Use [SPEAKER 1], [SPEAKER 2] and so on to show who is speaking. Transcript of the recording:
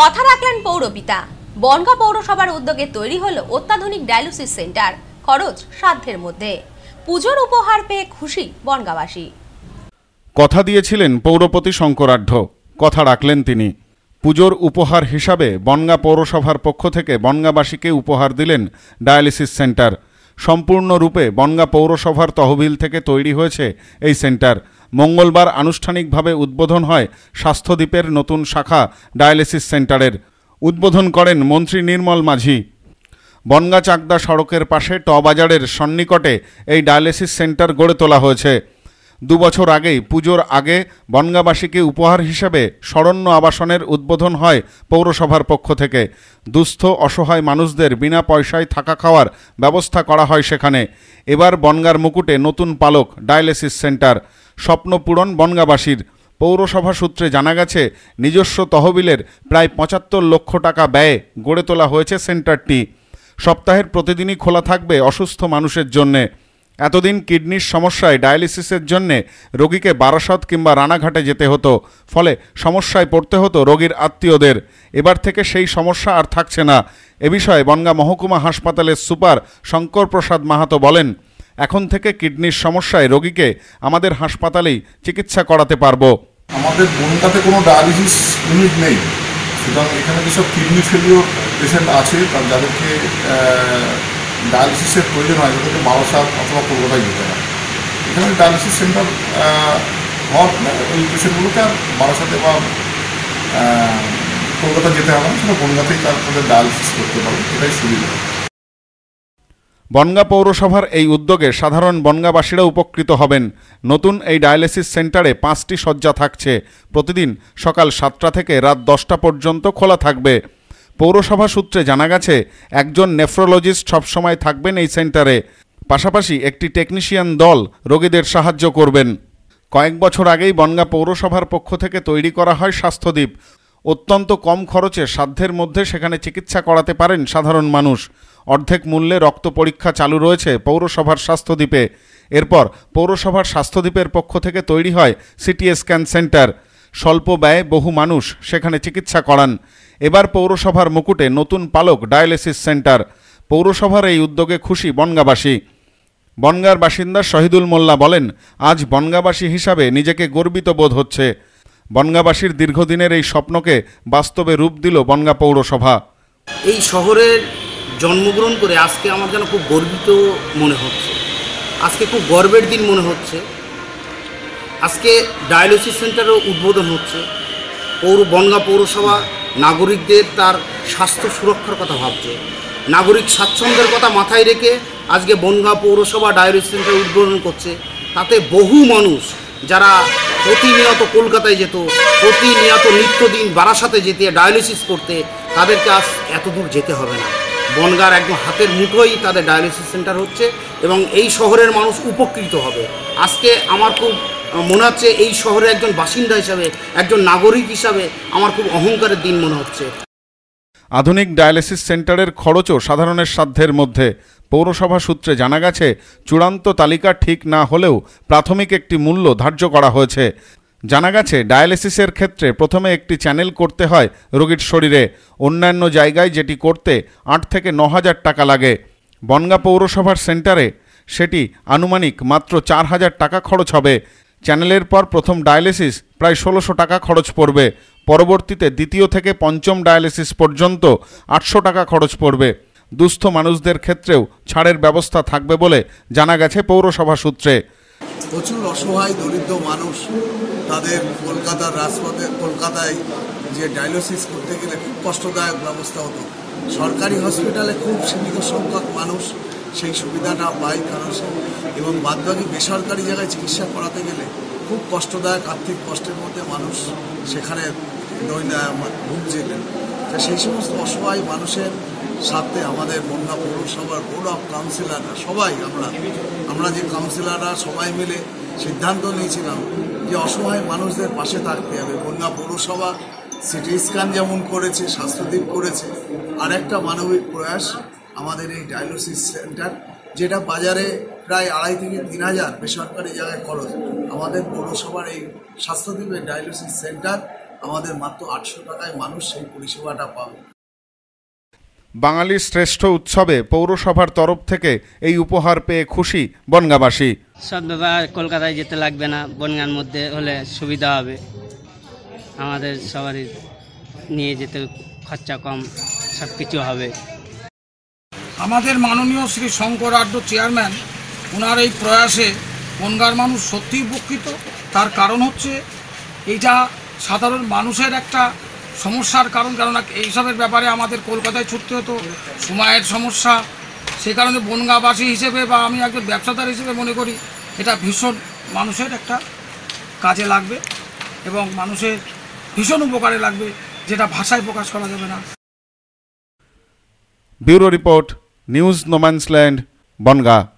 [SPEAKER 1] কথা রাখলেন পৌরপিতা বনগা পৌরসভার উদ্যোগে তৈরি হলো অত্যাধুনিক ডায়ালিসিস সেন্টার খরচ সাধ্যের মধ্যে পুজোর উপহার পেয়ে খুশি বনগাবাসী
[SPEAKER 2] কথা দিয়েছিলেন পৌরপতি শঙ্করাঢ্য কথা রাখলেন তিনি পুজোর উপহার হিসাবে বনগা পৌরসভার পক্ষ থেকে বনগাবাসীকে উপহার দিলেন ডায়ালিসিস সেন্টার সম্পূর্ণরূপে বনগা পৌরসভার তহবিল থেকে তৈরি হয়েছে এই সেন্টার মঙ্গলবার আনুষ্ঠানিকভাবে উদ্বোধন হয় স্বাস্থ্যদ্বীপের নতুন শাখা ডায়ালিসিস সেন্টারের উদ্বোধন করেন মন্ত্রী নির্মল মাঝি বনগা চাকদা সড়কের পাশে টবাজারের সন্নিকটে এই ডায়ালিসিস সেন্টার গড়ে তোলা হয়েছে দুবছর আগেই পুজোর আগে বনগাবাসীকে উপহার হিসেবে শরণ্য আবাসনের উদ্বোধন হয় পৌরসভার পক্ষ থেকে দুস্থ অসহায় মানুষদের বিনা পয়সায় থাকা খাওয়ার ব্যবস্থা করা হয় সেখানে এবার বনগার মুকুটে নতুন পালক ডায়ালিসিস সেন্টার স্বপ্নপূরণ বনগাবাসীর পৌরসভা সূত্রে জানা গেছে নিজস্ব তহবিলের প্রায় পঁচাত্তর লক্ষ টাকা ব্যয়ে গড়ে তোলা হয়েছে সেন্টারটি সপ্তাহের প্রতিদিনই খোলা থাকবে অসুস্থ মানুষের জন্যে এতদিন কিডনির সমস্যায় ডায়ালিসিসের জন্যে রোগীকে বারাসত কিংবা রানাঘাটে যেতে হতো ফলে সমস্যায় পড়তে হতো রোগীর আত্মীয়দের এবার থেকে সেই সমস্যা আর থাকছে না এ বিষয়ে বনগা মহকুমা হাসপাতালের সুপার শঙ্কর প্রসাদ মাহাতো বলেন এখন থেকে কিডনির সমস্যায় রোগীকে আমাদের হাসপাতালেই চিকিৎসা করাতে পারবো আমাদের বনগাতে কোনো ডায়ালিসিস ইউনিট নেই সুতরাং এখানে যেসব কিডনি ফেলিওর পেশেন্ট আছে তার যাদেরকে ডায়ালিসিসের প্রয়োজন হয় ওদেরকে বারাসাত অথবা কলকাতায় যেতে হয় এখানে ডায়ালিসিস সেন্টার হওয়ার ফলে ওই পেশেন্টগুলোকে আর বারাসাতে বা কলকাতা যেতে হবে না সেটা বনগাতেই তার তাদের ডায়ালিসিস করতে পারবে এটাই সুবিধা বনগা পৌরসভার এই উদ্যোগে সাধারণ বনগাবাসীরা উপকৃত হবেন নতুন এই ডায়ালিসিস সেন্টারে পাঁচটি শয্যা থাকছে প্রতিদিন সকাল সাতটা থেকে রাত দশটা পর্যন্ত খোলা থাকবে পৌরসভা সূত্রে জানা গেছে একজন নেফ্রোলজিস্ট সবসময় থাকবেন এই সেন্টারে পাশাপাশি একটি টেকনিশিয়ান দল রোগীদের সাহায্য করবেন কয়েক বছর আগেই বনগা পৌরসভার পক্ষ থেকে তৈরি করা হয় স্বাস্থ্যদ্বীপ অত্যন্ত কম খরচে সাধ্যের মধ্যে সেখানে চিকিৎসা করাতে পারেন সাধারণ মানুষ অর্ধেক মূল্যে রক্ত পরীক্ষা চালু রয়েছে পৌরসভার স্বাস্থ্যদ্বীপে এরপর পৌরসভার স্বাস্থ্যদ্বীপের পক্ষ থেকে তৈরি হয় সিটি স্ক্যান সেন্টার স্বল্প ব্যয়ে বহু মানুষ সেখানে চিকিৎসা করান এবার পৌরসভার মুকুটে নতুন পালক ডায়ালিসিস সেন্টার পৌরসভার এই উদ্যোগে খুশি বনগাবাসী বনগার বাসিন্দা শহীদুল মোল্লা বলেন আজ বনগাবাসী হিসাবে নিজেকে গর্বিত বোধ হচ্ছে বনগাবাসীর দীর্ঘদিনের এই স্বপ্নকে বাস্তবে রূপ দিল বনগা পৌরসভা
[SPEAKER 1] এই শহরের জন্মগ্রহণ করে আজকে আমার যেন খুব গর্বিত মনে হচ্ছে আজকে খুব গর্বের দিন মনে হচ্ছে আজকে ডায়ালিসিস সেন্টারও উদ্বোধন হচ্ছে পৌর বনগা পৌরসভা নাগরিকদের তার স্বাস্থ্য সুরক্ষার কথা ভাবছে নাগরিক স্বাচ্ছন্দ্যের কথা মাথায় রেখে আজকে বনগা পৌরসভা ডায়ালিসিস সেন্টার উদ্বোধন করছে তাতে বহু মানুষ যারা প্রতিনিয়ত কলকাতায় যেত প্রতিনিয়ত নিত্যদিন বারাসাতে যেতে ডায়ালিসিস করতে তাদেরকে আজ এত দূর যেতে হবে না বনগার একদম হাতের মুঠোই তাদের ডায়ালিসিস সেন্টার হচ্ছে এবং এই শহরের মানুষ উপকৃত হবে আজকে আমার খুব মনে হচ্ছে এই শহরের একজন বাসিন্দা হিসাবে একজন নাগরিক হিসাবে আমার খুব অহংকারের দিন মনে হচ্ছে
[SPEAKER 2] আধুনিক ডায়ালিসিস সেন্টারের খরচও সাধারণের সাধ্যের মধ্যে পৌরসভা সূত্রে জানা গেছে চূড়ান্ত তালিকা ঠিক না হলেও প্রাথমিক একটি মূল্য ধার্য করা হয়েছে জানা গেছে ডায়ালিসিসের ক্ষেত্রে প্রথমে একটি চ্যানেল করতে হয় রোগীর শরীরে অন্যান্য জায়গায় যেটি করতে আট থেকে ন হাজার টাকা লাগে বনগা পৌরসভার সেন্টারে সেটি আনুমানিক মাত্র চার হাজার টাকা খরচ হবে চ্যানেলের পর প্রথম ডায়ালিসিস প্রায় ষোলোশো টাকা খরচ পড়বে পরবর্তীতে দ্বিতীয় থেকে পঞ্চম ডায়ালিসিস পর্যন্ত আটশো টাকা খরচ পড়বে দুস্থ মানুষদের ক্ষেত্রেও ছাড়ের ব্যবস্থা থাকবে বলে জানা গেছে পৌরসভা সূত্রে
[SPEAKER 3] প্রচুর অসহায় দরিদ্র মানুষ তাদের কলকাতার রাজপথে কলকাতায় যে ডায়ালিসিস করতে গেলে খুব কষ্টদায়ক ব্যবস্থা হতো সরকারি হসপিটালে খুব সীমিত সংখ্যক মানুষ সেই সুবিধাটা পাই কারণ এবং বাদবাকি বেসরকারি জায়গায় চিকিৎসা করাতে গেলে খুব কষ্টদায়ক আর্থিক কষ্টের মধ্যে মানুষ সেখানে ভুগছিলেন তা সেই সমস্ত অসহায় মানুষের সাথে আমাদের বন্যা পৌরসভার বোর্ড অফ কাউন্সিলাররা সবাই আমরা আমরা যে কাউন্সিলাররা সবাই মিলে সিদ্ধান্ত নিয়েছিলাম যে অসহায় মানুষদের পাশে থাকতে হবে বন্যা পৌরসভা সিটি স্ক্যান যেমন করেছে স্বাস্থ্যদীপ করেছে আর একটা মানবিক প্রয়াস আমাদের এই ডায়ালোসিস সেন্টার যেটা বাজারে প্রায় আড়াই থেকে তিন হাজার বেসরকারি জায়গায় খরচ আমাদের পৌরসভার এই স্বাস্থ্যদ্বীপের ডায়ালোসিস সেন্টার আমাদের মাত্র আটশো টাকায় মানুষ
[SPEAKER 1] সেই পরিষেবাটা পাবে
[SPEAKER 2] বাঙালির শ্রেষ্ঠ উৎসবে পৌরসভার তরফ থেকে এই উপহার পেয়ে খুশি বনগাবাসী
[SPEAKER 1] সব ব্যাপার কলকাতায় যেতে লাগবে না বনগাঁর মধ্যে হলে সুবিধা হবে আমাদের সবারই নিয়ে যেতে খরচা কম সব কিছু হবে আমাদের মাননীয় শ্রী শঙ্কর আড্ড চেয়ারম্যান ওনার এই প্রয়াসে বনগার মানুষ সত্যিই উপকৃত তার কারণ হচ্ছে এইটা সাধারণ মানুষের একটা সমস্যার কারণ কেননা এইসবের ব্যাপারে আমাদের কলকাতায় ছুটতে হতো সময়ের সমস্যা সে কারণে বনগাঁবাসী হিসেবে বা আমি একজন ব্যবসাদার হিসেবে মনে করি এটা ভীষণ মানুষের একটা কাজে লাগবে এবং মানুষের ভীষণ উপকারে লাগবে যেটা ভাষায়
[SPEAKER 2] প্রকাশ করা যাবে না bureau report News No Man's Land, Bonga.